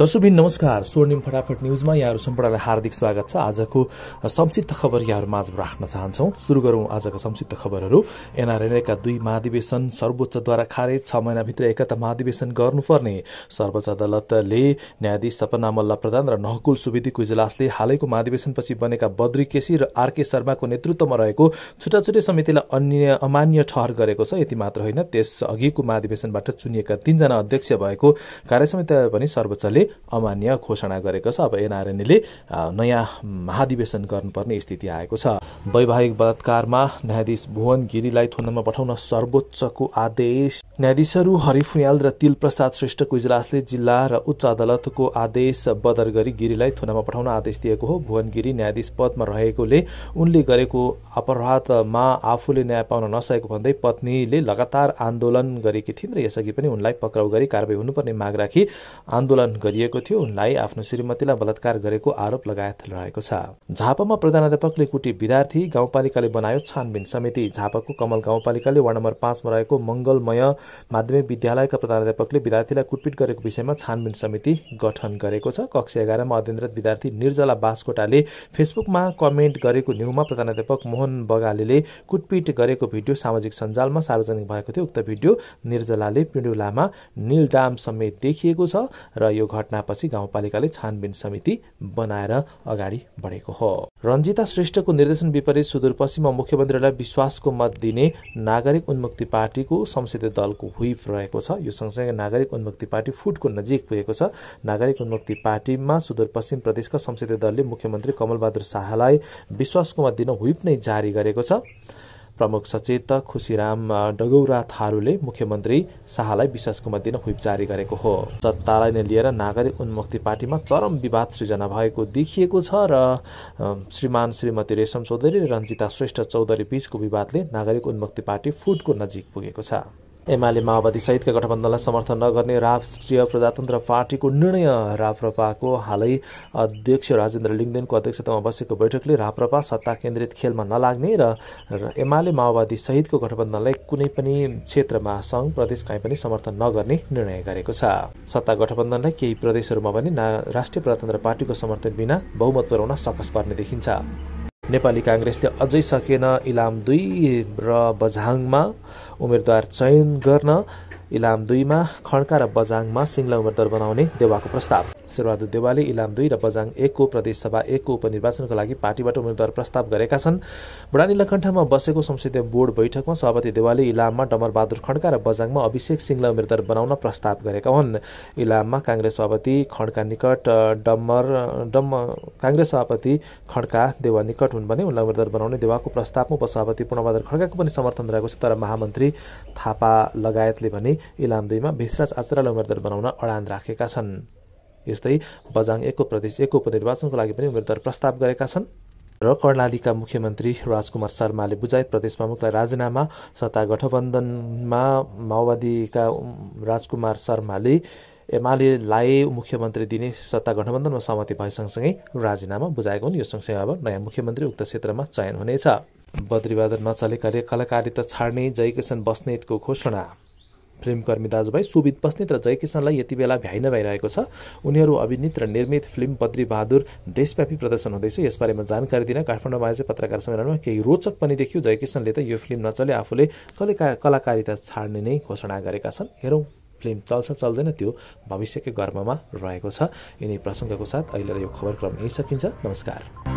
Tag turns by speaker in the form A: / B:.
A: दशुबिन नमस्कार स्वर्णिम फटाफट न्युजमा यहाँहरू सम्पूर्णलाई हार्दिक स्वागत छ आजको संक्षिप्त खबर यहाँहरू आज राख्न चाहन्छौँ सुरु गरौँ आजको संक्षिप्त खबरहरू एनआरएनएका दुई महाधिवेशन सर्वोच्चद्वारा खारेज छ महिनाभित्र एकता महाधिवेशन गर्नुपर्ने सर्वोच्च अदालतले न्यायाधीश सपना मल्ल प्रधान र नहकुल सुवेदीको इजलासले हालैको महाधिवेशनपछि बनेका बद्री केसी र आरके शर्माको नेतृत्वमा रहेको छुट्टा छुट्टै समितिलाई अन्य अमान्य ठहर गरेको छ यति मात्र होइन त्यस अघिको महाधिवेशनबाट चुनिएका तीनजना अध्यक्ष भएको कार्यसमितिलाई पनि सर्वोच्चले अमान्य घोषणा गरेको छ अब एनआरएनएले नयाँ महाधिवेशन गर्नुपर्ने स्थिति आएको छ वैवाहिक बलात्कारमा न्यायाधीश भुवन गिरीलाई थुनमा पठाउन सर्वोच्चको आदेश न्यायाधीशहरू हरिफुयाल र तिलप्रसाद श्रेष्ठको इजलासले जिल्ला र उच्च अदालतको आदेश बदर गरी गिरीलाई थुनामा पठाउन आदेश दिएको हो भुवन गिरी न्यायाधीश पदमा रहेकोले उनले गरेको अपराधमा आफूले न्याय पाउन नसकेको भन्दै पत्नीले लगातार आन्दोलन गरेकी थिइन् र यसअघि पनि उनलाई पक्राउ गरी कारवाही हुनुपर्ने माग राखी आन्दोलन गरिएको थियो उनलाई आफ्नो श्रीमतीलाई बलात्कार गरेको आरोप लगायत रहेको छ झापामा प्रधानले कुटी विद्यार्थी गाउँपालिकाले बनायो छानबिन समिति झापाको कमल गाउँपालिकाले वार्ड नम्बर पाँचमा रहेको मंगलमय माध्यमिक विद्यालयका प्रधानाध्यापकले विद्यार्थीलाई कुटपिट गरेको विषयमा छानबिन समिति गठन गरेको छ कक्ष एघारमा अध्ययनरत विद्यार्थी निर्जला बासकोटाले फेसबुकमा कमेन्ट गरेको न्युमा प्रधानाध्यापक मोहन बगालेले कुटपिट गरेको भिडियो सामाजिक सञ्जालमा सार्वजनिक भएको थियो उक्त भिडियो निर्जलाले पिण्डुलामा निलडाम समेत देखिएको छ र यो घटनापछि गाउँपालिकाले छानबिन समिति बनाएर अगाडि बढेको हो रञ्जिता श्रेष्ठको निर्देशन विपरीत सुदूरपश्चिममा मुख्यमन्त्रीलाई विश्वासको मत दिने नागरिक उन्मुक्ति पार्टीको संसदीय दल हुइप रहेको छ यो सँगसँगै नागरिक उन्मुक्ति पार्टी फुटको नजिक पुगेको छ नागरिक उन्मुक्ति पार्टीमा सुदूरपश्चिम प्रदेशका संसदीय दलले मुख्यमन्त्री कमलबहादुर शाहलाई मत दिन हुइप नै जारी गरेको छ प्रमुख सचेतक खुसीराम डगौरा थारूले मुख्यमन्त्री शाहलाई मत दिन हुइप जारी गरेको हो सत्तालाई नै लिएर नागरिक उन्मुक्ति पार्टीमा चरम विवाद सृजना भएको देखिएको छ र श्रीमान श्रीमती रेशम चौधरी र रञ्जिता श्रेष्ठ चौधरी बीचको विवादले नागरिक उन्मुक्ति पार्टी फुटको नजिक पुगेको छ एमाले माओवादी सहितका गठबन्धनलाई समर्थन नगर्ने राष्ट्रिय प्रजातन्त्र पार्टीको निर्णय राप्रपाको हालै अध्यक्ष राजेन्द्र लिङदेनको अध्यक्षतामा बसेको बैठकले राप्रपा सत्ता केन्द्रित खेलमा नलाग्ने र एमाले माओवादी सहितको गठबन्धनलाई कुनै पनि क्षेत्रमा संघ प्रदेश काहीँ पनि समर्थन नगर्ने निर्णय गरेको छ सत्ता गठबन्धनलाई केही प्रदेशहरूमा पनि राष्ट्रिय प्रजातन्त्र पार्टीको समर्थन बिना बहुमत पुर्याउन सकस पर्ने देखिन्छ नेपाली काङ्ग्रेसले अझै सकेन इलाम दुई र बझाङमा उम्मेद्वार चयन गर्न इलाम दुईमा खड्का र बजाङमा सिङ्ला उम्मेद्वार बनाउने देवाको प्रस्ताव शेरबहादुर देवाले इलाम दुई र बजाङ एकको प्रदेशसभा एकको उपनिर्वाचनको लागि पार्टीबाट उम्मेद्वार प्रस्ताव गरेका छन् बुढानी लखण्ठामा बसेको संसदीय बोर्ड बैठकमा सभापति देवाले इलाममा डमरबहादुर खड्का र बजाङमा अभिषेक सिंगला उम्मेद्वार बनाउन प्रस्ताव गरेका हुन् इलाममा काङ्ग्रेस सभापति खड्का निकट डम्मर डम्म काङ्ग्रेस सभापति खड्का देवा निकट हुन् भने उनलाई उम्मेद्वार बनाउने देवाको प्रस्तावमा उपसभापति पूर्णबहादुर खड्काको पनि समर्थन रहेको छ तर महामन्त्री थापा लगायतले भने इलाम दुईमा भेषराज आचार्यलाई उम्मेद्वार बनाउन अडान राखेका छन् यस्तै बजाङ एकको प्रदेश एकको उपनिर्वाचनको लागि पनि उम्मेद्वार प्रस्ताव गरेका छन् र कर्णालीका मुख्यमन्त्री राजकुमार शर्माले बुझाए प्रदेश प्रमुखलाई राजीनामा सत्ता गठबन्धनमा माओवादीका राजकुमार शर्माले एमालेलाई मुख्यमन्त्री दिने सत्ता गठबन्धनमा सहमति भए सँगसँगै राजीनामा बुझाएको हुन् यो सँगसँगै अब नयाँ मुख्यमन्त्री उक्त क्षेत्रमा चयन हुनेछ बद्रीबहादुर नचलेकाले कलाकारिता छाड्ने जयकिसन बस्नेतको घोषणा फिल्मकर्मी दाजुभाइ सुबित बस्नेत र जयकिसनलाई यति बेला भ्याइ भइरहेको छ उनीहरू अभिनीत र निर्मित फिल्म बद्री बहादुर देशव्यापी प्रदर्शन हुँदैछ यसबारेमा जानकारी दिन काठमाडौँमा आयोजित पत्रकार सम्मेलनमा केही रोचक पनि देखियो जयकिशनले त यो फिल्म नचले आफूले कले कलाकारिता छाड्ने नै घोषणा गरेका छन् हेरौँ फिल्म चल्छ चल्दैन त्यो भविष्यकै गर्वमा रहेको छ यिनै प्रसङ्गको साथ अहिले यो खबर क्रम यही सकिन्छ नमस्कार